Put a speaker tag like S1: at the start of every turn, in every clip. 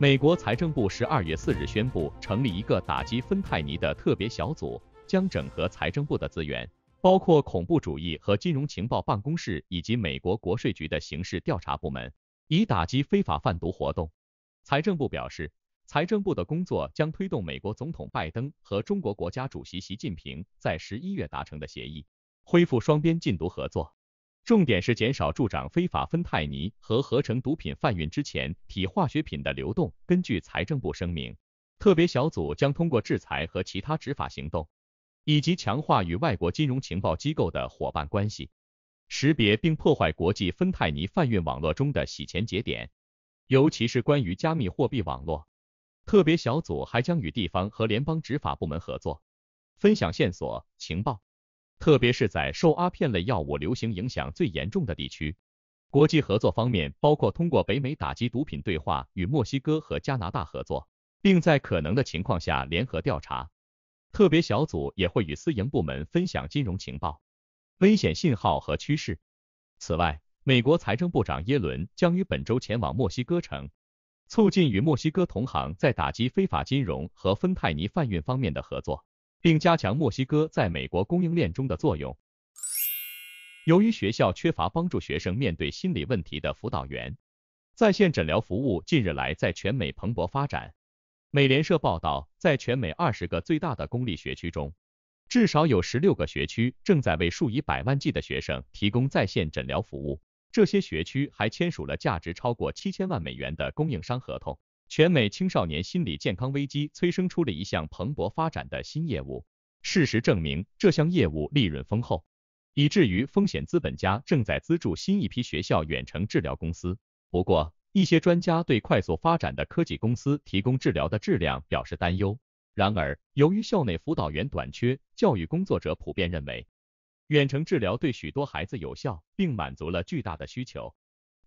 S1: 美国财政部十二月四日宣布成立一个打击芬太尼的特别小组，将整合财政部的资源，包括恐怖主义和金融情报办公室以及美国国税局的刑事调查部门，以打击非法贩毒活动。财政部表示，财政部的工作将推动美国总统拜登和中国国家主席习近平在十一月达成的协议，恢复双边禁毒合作。重点是减少助长非法芬太尼和合成毒品贩运之前体化学品的流动。根据财政部声明，特别小组将通过制裁和其他执法行动，以及强化与外国金融情报机构的伙伴关系，识别并破坏国际芬太尼贩运网络中的洗钱节点，尤其是关于加密货币网络。特别小组还将与地方和联邦执法部门合作，分享线索、情报。特别是在受阿片类药物流行影响最严重的地区，国际合作方面包括通过北美打击毒品对话与墨西哥和加拿大合作，并在可能的情况下联合调查。特别小组也会与私营部门分享金融情报、危险信号和趋势。此外，美国财政部长耶伦将于本周前往墨西哥城，促进与墨西哥同行在打击非法金融和芬太尼贩运方面的合作。并加强墨西哥在美国供应链中的作用。由于学校缺乏帮助学生面对心理问题的辅导员，在线诊疗服务近日来在全美蓬勃发展。美联社报道，在全美二十个最大的公立学区中，至少有十六个学区正在为数以百万计的学生提供在线诊疗服务。这些学区还签署了价值超过七千万美元的供应商合同。全美青少年心理健康危机催生出了一项蓬勃发展的新业务。事实证明，这项业务利润丰厚，以至于风险资本家正在资助新一批学校远程治疗公司。不过，一些专家对快速发展的科技公司提供治疗的质量表示担忧。然而，由于校内辅导员短缺，教育工作者普遍认为，远程治疗对许多孩子有效，并满足了巨大的需求。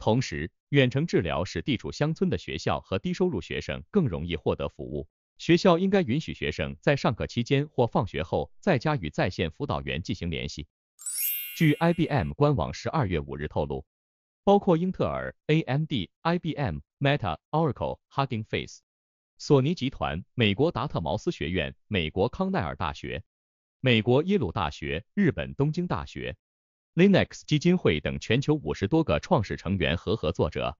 S1: 同时，远程治疗使地处乡村的学校和低收入学生更容易获得服务。学校应该允许学生在上课期间或放学后在家与在线辅导员进行联系。据 IBM 官网十二月五日透露，包括英特尔、AMD、IBM、Meta、Oracle、Hugging Face、索尼集团、美国达特茅斯学院、美国康奈尔大学、美国耶鲁大学、日本东京大学。Linux 基金会等全球五十多个创始成员和合作者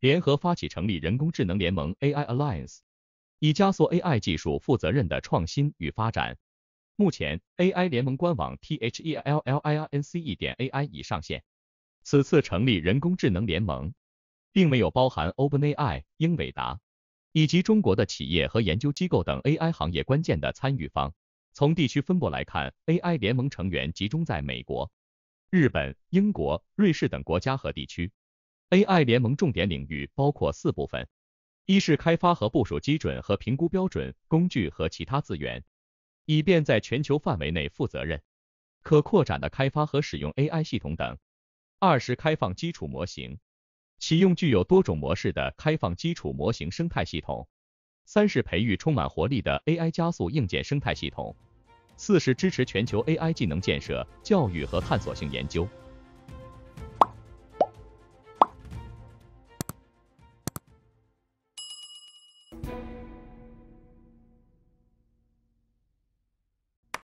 S1: 联合发起成立人工智能联盟 （AI Alliance），以加速 AI 技术负责任的创新与发展。目前，AI 联盟官网 （THELLINCE. 点 AI） 已上线。此次成立人工智能联盟，并没有包含 OpenAI、英伟达以及中国的企业和研究机构等 AI 行业关键的参与方。从地区分布来看，AI 联盟成员集中在美国。日本、英国、瑞士等国家和地区，AI 联盟重点领域包括四部分：一是开发和部署基准和评估标准、工具和其他资源，以便在全球范围内负责任、可扩展的开发和使用 AI 系统等；二是开放基础模型，启用具有多种模式的开放基础模型生态系统；三是培育充满活力的 AI 加速硬件生态系统。四是支持全球 AI 技能建设、教育和探索性研究。